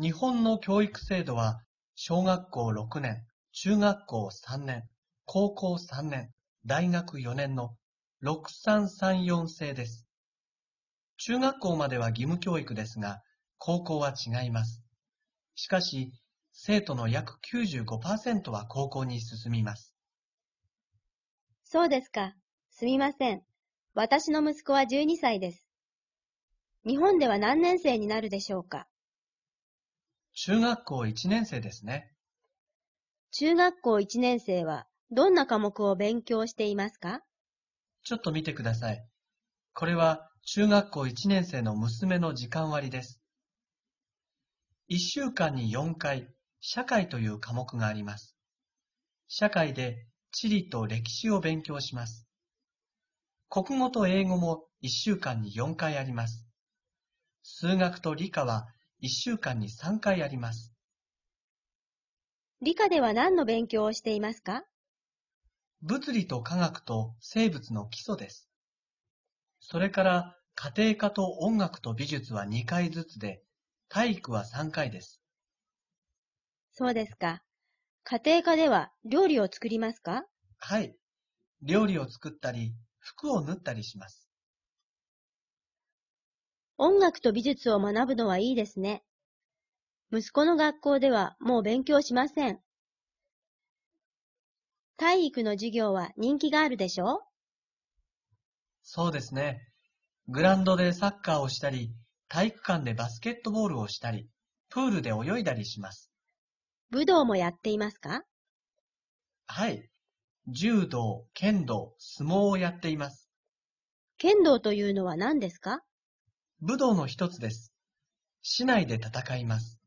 日本の教育制度は、小学校6年、中学校3年、高校3年、大学4年の6334制です。中学校までは義務教育ですが、高校は違います。しかし、生徒の約95%は高校に進みます。そうですか。すみません。私の息子は12歳です。日本では何年生になるでしょうか中学校1年生ですね。中学校1年生はどんな科目を勉強していますかちょっと見てください。これは中学校1年生の娘の時間割です。1週間に4回、社会という科目があります。社会で地理と歴史を勉強します。国語と英語も1週間に4回あります。数学と理科は1週間に3回あります。理科では何の勉強をしていますか物理と科学と生物の基礎です。それから家庭科と音楽と美術は2回ずつで、体育は3回です。そうですか。家庭科では料理を作りますかはい。料理を作ったり、服を縫ったりします。音楽と美術を学ぶのはいいですね。息子の学校ではもう勉強しません。体育の授業は人気があるでしょそうですね。グランドでサッカーをしたり、体育館でバスケットボールをしたり、プールで泳いだりします。武道もやっていますかはい。柔道、剣道、相撲をやっています。剣道というのは何ですか武道の一つです。市内で戦います。